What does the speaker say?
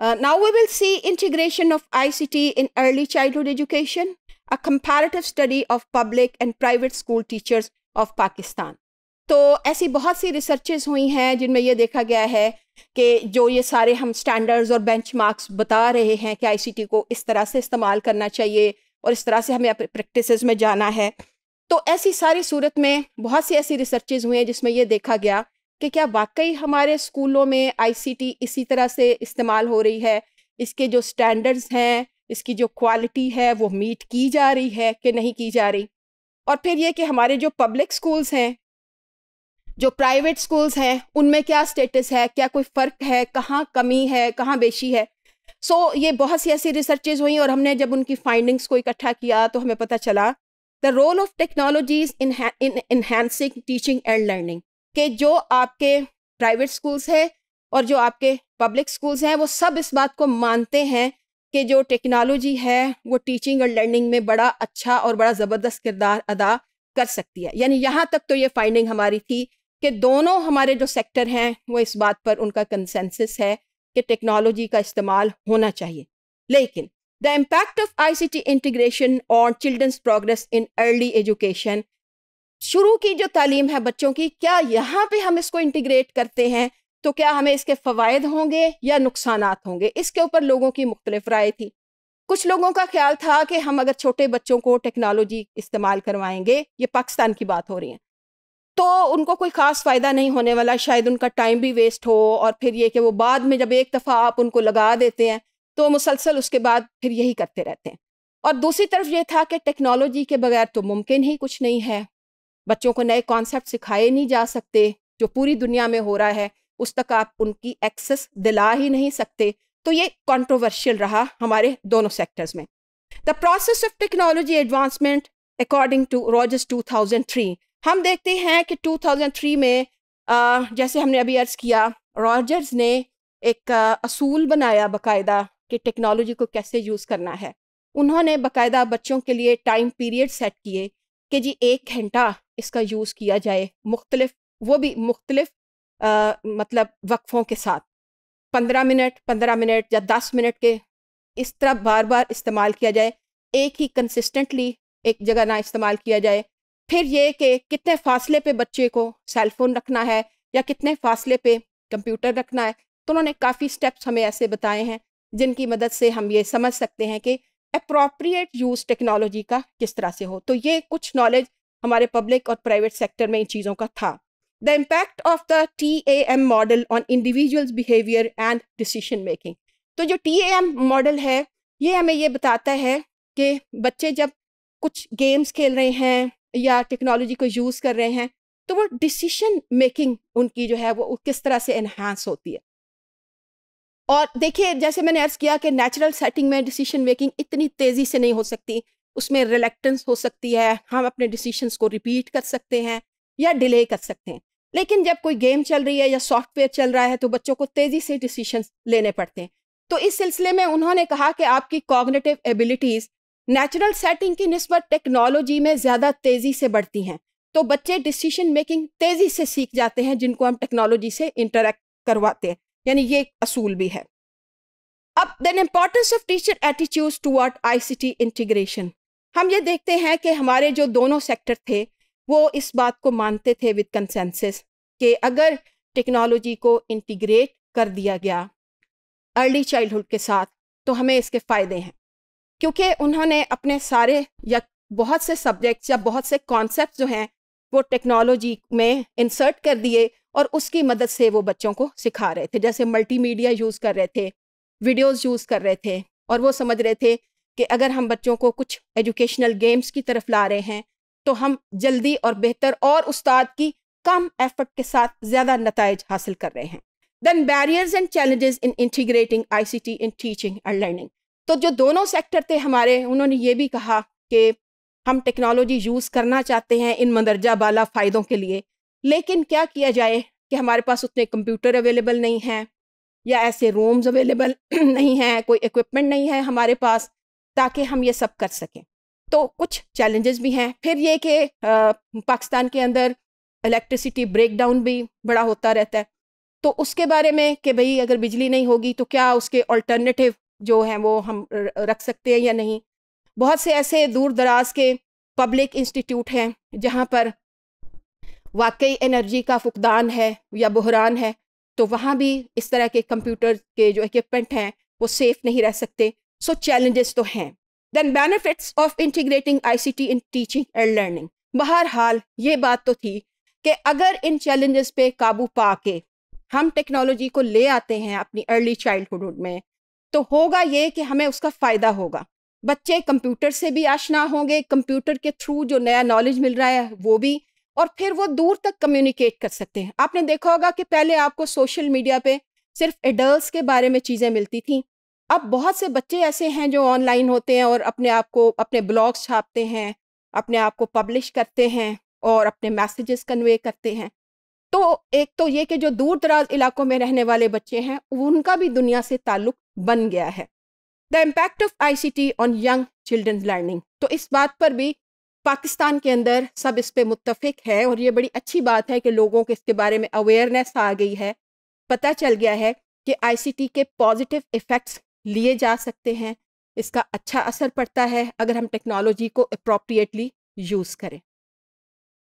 Uh, now we will see integration of ICT in early childhood education, a comparative study of public and private school teachers of Pakistan. तो ऐसी बहुत सी researches हुई हैं जिनमें यह देखा गया है कि जो ये सारे हम स्टैंडर्ड्स और बेंचमार्क्स बता रहे हैं कि आईसीटी को इस तरह से इस्तेमाल करना चाहिए और इस तरह से हमें अपने प्रैक्टिस में जाना है तो ऐसी सारी सूरत में बहुत सी ऐसी रिसर्चेज हुई हैं जिसमें यह देखा गया कि क्या वाकई हमारे स्कूलों में आईसीटी इसी तरह से इस्तेमाल हो रही है इसके जो स्टैंडर्ड्स हैं इसकी जो क्वालिटी है वो मीट की जा रही है कि नहीं की जा रही और फिर ये कि हमारे जो पब्लिक स्कूल्स हैं जो प्राइवेट स्कूल्स हैं उनमें क्या स्टेटस है क्या कोई फ़र्क है कहाँ कमी है कहाँ बेशी है सो so, ये बहुत सी ऐसी रिसर्चेज हुई और हमने जब उनकी फाइंडिंग्स को इकट्ठा किया तो हमें पता चला the role of technologies in enhancing teaching and learning कि जो आपके प्राइवेट स्कूल्स है और जो आपके पब्लिक स्कूल्स हैं वो सब इस बात को मानते हैं कि जो टेक्नोलॉजी है वो टीचिंग और लर्निंग में बड़ा अच्छा और बड़ा ज़बरदस्त किरदार अदा कर सकती है यानी यहाँ तक तो ये फाइंडिंग हमारी थी कि दोनों हमारे जो सेक्टर हैं वो इस बात पर उनका कंसेंसस है कि टेक्नोलॉजी का इस्तेमाल होना चाहिए लेकिन the impact of ICT integration और childrens progress in early education शुरू की जो तालीम है बच्चों की क्या यहाँ पे हम इसको इंटीग्रेट करते हैं तो क्या हमें इसके फ़वाद होंगे या नुकसान होंगे इसके ऊपर लोगों की मुख्तलिफ राय थी कुछ लोगों का ख्याल था कि हम अगर छोटे बच्चों को टेक्नोलॉजी इस्तेमाल करवाएंगे ये पाकिस्तान की बात हो रही है तो उनको कोई ख़ास फ़ायदा नहीं होने वाला शायद उनका टाइम भी वेस्ट हो और फिर ये कि वो बाद में जब एक दफ़ा आप उनको लगा देते हैं तो मुसलसल उसके बाद फिर यही करते रहते हैं और दूसरी तरफ ये था कि टेक्नोलॉजी के बगैर तो मुमकिन ही कुछ नहीं है बच्चों को नए कॉन्सेप्ट सिखाए नहीं जा सकते जो पूरी दुनिया में हो रहा है उस तक आप उनकी एक्सेस दिला ही नहीं सकते तो ये कॉन्ट्रोवर्शियल रहा हमारे दोनों सेक्टर्स में the process of technology advancement according to Rogers 2003 हम देखते हैं कि 2003 में आ, जैसे हमने अभी अर्ज किया रॉजर्स ने एक असूल बनाया बाकायदा कि टेक्नोलॉजी को कैसे यूज़ करना है उन्होंने बाकायदा बच्चों के लिए टाइम पीरियड सेट किए कि जी एक घंटा इसका यूज़ किया जाए मुख्तलिफ वो भी मुख्तलिफ मतलब वक्फ़ों के साथ पंद्रह मिनट पंद्रह मिनट या दस मिनट के इस तरह बार बार इस्तेमाल किया जाए एक ही कंसिस्टेंटली एक जगह ना इस्तेमाल किया जाए फिर ये कि कितने फासले पे बच्चे को सेल फोन रखना है या कितने फासले पे कंप्यूटर रखना है तो उन्होंने काफ़ी स्टेप्स हमें ऐसे बताए हैं जिनकी मदद से हम ये समझ सकते हैं कि अप्रोप्रिएट यूज़ टेक्नोलॉजी का किस तरह से हो तो ये कुछ नॉलेज हमारे पब्लिक और प्राइवेट सेक्टर में इन चीज़ों का था the impact of the T A M model on individuals behaviour and decision making तो जो टी ए एम मॉडल है ये हमें ये बताता है कि बच्चे जब कुछ गेम्स खेल रहे हैं या टेक्नोलॉजी को यूज़ कर रहे हैं तो वो डिसीशन मेकिंग उनकी जो है वो किस तरह से इन्हांस होती है और देखिए जैसे मैंने अर्ज किया कि नेचुरल सेटिंग में डिसीजन मेकिंग इतनी तेज़ी से नहीं हो सकती उसमें रिलेक्टेंस हो सकती है हम अपने डिसीशंस को रिपीट कर सकते हैं या डिले कर सकते हैं लेकिन जब कोई गेम चल रही है या सॉफ्टवेयर चल रहा है तो बच्चों को तेज़ी से डिसीशन लेने पड़ते हैं तो इस सिलसिले में उन्होंने कहा कि आपकी कॉग्नेटिव एबिलिटीज़ नेचुरल सेटिंग की नस्बत टेक्नोलॉजी में ज़्यादा तेज़ी से बढ़ती हैं तो बच्चे डिसीशन मेकिंग तेज़ी से सीख जाते हैं जिनको हम टेक्नोलॉजी से इंटरेक्ट करवाते हैं यानी ये असूल भी है अब then importance of teacher attitude toward ICT integration हम ये देखते हैं कि हमारे जो दोनों सेक्टर थे वो इस बात को मानते थे विद कंसेंसिस कि अगर टेक्नोलॉजी को इंटीग्रेट कर दिया गया अर्ली चाइल्डहुड के साथ तो हमें इसके फ़ायदे हैं क्योंकि उन्होंने अपने सारे या बहुत से सब्जेक्ट्स या बहुत से कॉन्सेप्ट जो हैं वो टेक्नोलॉजी में इंसर्ट कर दिए और उसकी मदद से वो बच्चों को सिखा रहे थे जैसे मल्टीमीडिया यूज़ कर रहे थे वीडियोस यूज़ कर रहे थे और वो समझ रहे थे कि अगर हम बच्चों को कुछ एजुकेशनल गेम्स की तरफ ला रहे हैं तो हम जल्दी और बेहतर और उस्ताद की कम एफर्ट के साथ ज़्यादा नतज हासिल कर रहे हैं then barriers and challenges in integrating ICT in teaching and learning तो जो दोनों सेक्टर थे हमारे उन्होंने ये भी कहा कि हम टेक्नोलॉजी यूज़ करना चाहते हैं इन मंदरजा बाला फ़ायदों के लिए लेकिन क्या किया जाए कि हमारे पास उतने कंप्यूटर अवेलेबल नहीं हैं या ऐसे रूम्स अवेलेबल नहीं हैं कोई इक्विपमेंट नहीं है हमारे पास ताकि हम ये सब कर सकें तो कुछ चैलेंजेस भी हैं फिर ये कि पाकिस्तान के अंदर इलेक्ट्रिसिटी ब्रेकडाउन भी बड़ा होता रहता है तो उसके बारे में कि भाई अगर बिजली नहीं होगी तो क्या उसके ऑल्टरनेटिव जो हैं वो हम रख सकते हैं या नहीं बहुत से ऐसे दूर दराज के पब्लिक इंस्टीट्यूट हैं जहाँ पर वाकई एनर्जी का फुकदान है या बहरान है तो वहाँ भी इस तरह के कंप्यूटर के जो इक्विपमेंट हैं वो सेफ नहीं रह सकते सो चैलेंजेस तो हैं then benefits of integrating ICT in teaching and learning बहरहाल ये बात तो थी कि अगर इन चैलेंजेस पे काबू पा के हम टेक्नोलॉजी को ले आते हैं अपनी अर्ली चाइल्डहुड में तो होगा ये कि हमें उसका फ़ायदा होगा बच्चे कंप्यूटर से भी आशना होंगे कंप्यूटर के थ्रू जो नया नॉलेज मिल रहा है वो भी और फिर वो दूर तक कम्युनिकेट कर सकते हैं आपने देखा होगा कि पहले आपको सोशल मीडिया पे सिर्फ एडल्ट के बारे में चीज़ें मिलती थी अब बहुत से बच्चे ऐसे हैं जो ऑनलाइन होते हैं और अपने आप को अपने ब्लॉग्स छापते हैं अपने आप को पब्लिश करते हैं और अपने मैसेजेस कन्वे करते हैं तो एक तो ये कि जो दूर दराज इलाकों में रहने वाले बच्चे हैं उनका भी दुनिया से ताल्लुक बन गया है the impact of I C T on young childrens learning तो इस बात पर भी पाकिस्तान के अंदर सब इस पर मुतफिक है और ये बड़ी अच्छी बात है कि लोगों के इसके बारे में अवेयरनेस आ गई है पता चल गया है कि आईसीटी के पॉजिटिव इफ़ेक्ट्स लिए जा सकते हैं इसका अच्छा असर पड़ता है अगर हम टेक्नोलॉजी को अप्रोप्रिएटली यूज़ करें